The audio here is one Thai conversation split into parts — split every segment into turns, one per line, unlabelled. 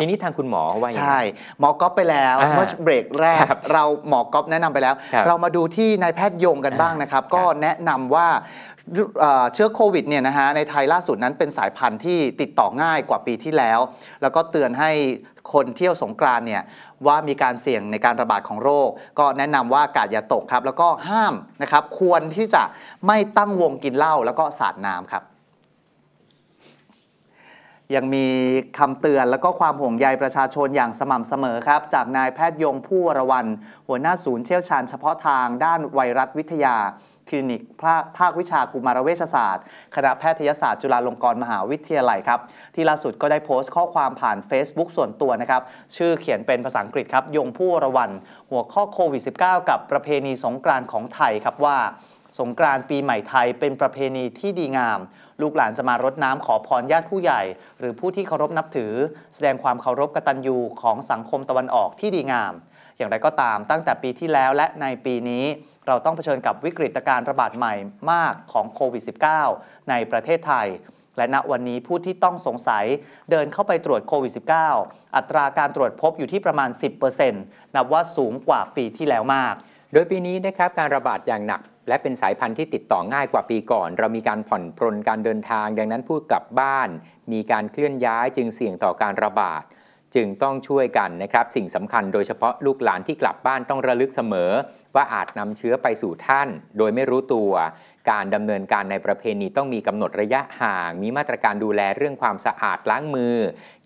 ทีนี้ทางคุณหมอว่าอย่างไรใช่หมอก๊อฟไปแล้วเมื่อเบรกแรก เราหมอก๊อฟแนะนำไปแล้ว เรามาดูที่นายแพทย์ยงกันบ้างนะครับ ก็แนะนำว่าเชื้อโควิดเนี่ยนะฮะในไทยล่าสุดนั้นเป็นสายพันธุ์ที่ติดต่อง่ายกว่าปีที่แล้ว แล้วก็เตือนให้คนเที่ยวสงกรานเนี่ยว่ามีการเสี่ยงในการระบาดของโรค ก็แนะนำว่ากาดอย่าตกครับแล้วก็ห้ามนะครับควรที่จะไม่ตั้งวงกินเหล้าแล้วก็สาดน้ำครับยังมีคำเตือนและก็ความห่วงใยประชาชนอย่างสม่ำเสมอครับ จากนายแพทย์ยงผู้วระวัน หัวหน้าศูนย์เชี่ยวชาญเฉพาะทางด้านไวรัสวิทยา คลินิกภาควิชากุมารเวชศาสตร์ คณะแพทยศาสตร์จุฬาลงกรณ์มหาวิทยาลัยครับที่ล่าสุดก็ได้โพสต์ข้อความผ่าน Facebook ส่วนตัวนะครับ ชื่อเขียนเป็นภาษาอังกฤษครับยงผู้วระวันหัวข้อโควิด -19 กับประเพณีสงกรานต์ของไทยครับว่าสงกรานต์ปีใหม่ไทยเป็นประเพณีที่ดีงาม ลูกหลานจะมารดน้ำขอพรญาติผู้ใหญ่ หรือผู้ที่เคารพนับถือ แสดงความเคารพกตัญญูของสังคมตะวันออกที่ดีงาม อย่างไรก็ตามตั้งแต่ปีที่แล้วและในปีนี้เราต้องเผชิญกับวิกฤตการระบาดใหม่มากของโควิด -19 ในประเทศไทย และณวันนี้ผู้ที่ต้องสงสัยเดินเข้าไปตรวจโควิด -19 อัตราการตรวจพบอยู่ที่ประมาณ10%นับว่าสูงกว่าปีที่แล้วมาก
โดยปีนี้นะครับการระบาดอย่างหนักและเป็นสายพันธุ์ที่ติดต่อง่ายกว่าปีก่อน เรามีการผ่อนปรนการเดินทาง ดังนั้นผู้กลับบ้าน มีการเคลื่อนย้ายจึงเสี่ยงต่อการระบาด จึงต้องช่วยกันนะครับ สิ่งสำคัญโดยเฉพาะลูกหลานที่กลับบ้านต้องระลึกเสมอ ว่าอาจนำเชื้อไปสู่ท่านโดยไม่รู้ตัว การดำเนินการในประเพณีต้องมีกำหนดระยะห่างมีมาตรการดูแลเรื่องความสะอาดล้างมือ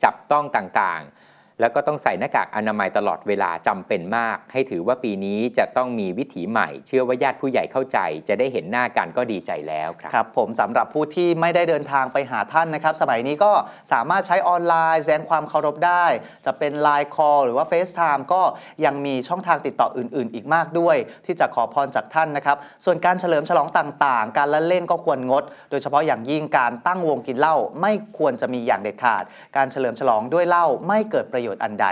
จับต้องต่างๆแล้วก็ต้องใส่หน้ากากอนามัยตลอดเวลาจำเป็นมาก ให้ถือว่าปีนี้จะต้อง
มีวิถีใหม่เชื่อว่าญาติผู้ใหญ่เข้าใจ จะได้เห็นหน้ากันก็ดีใจแล้วครับ ครับผมสำหรับผู้ที่ไม่ได้เดินทางไปหาท่านนะครับสมัยนี้ก็สามารถใช้ออนไลน์ แสดงความเคารพได้ จะเป็นไลน์คอลหรือว่า FaceTime ก็ยังมีช่องทางติดต่ออื่น ๆ อีกมากด้วย ที่จะขอพรจากท่านนะครับ ส่วนการเฉลิมฉลองต่างๆ การละเล่นก็ควรงด โดยเฉพาะอย่างยิ่งการตั้งวงกินเหล้าไม่ควรจะมีอย่างเด็ดขาด การเฉลิมฉลองด้วยเหล้าไม่เกิดประโยชน์อันใด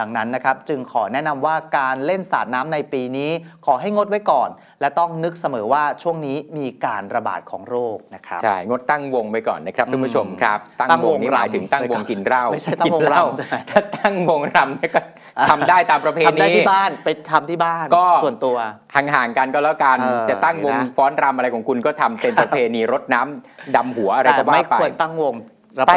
ดังนั้นนะครับ จึงขอแนะนำว่าการเล่นสาดน้ำในปีนี้ขอให้งดไว้ก่อน และต้องนึกเสมอว่าช่วงนี้มีการระบาดของโรคนะครับใช่งดตั้งวงไปก่อนนะครับท่านผู้ชมครับตั้งวงนี่หมายถึงตั้งวงกินเหล้าไม่ใช่เหล้า
ถ้าตั้งวงรำก็ทำได้ตามประเพณีทำได้ที่บ้าน ไปทำที่บ้านก็ส่วนตัวห่างๆกันก็แล้วกันจะตั้งวงฟ้อนรำอะไรของคุณก็ทำเป็นประเพณีรดน้ำ ดำหัวอะไรก็ว่าไปไม่ควรตั้งวงไป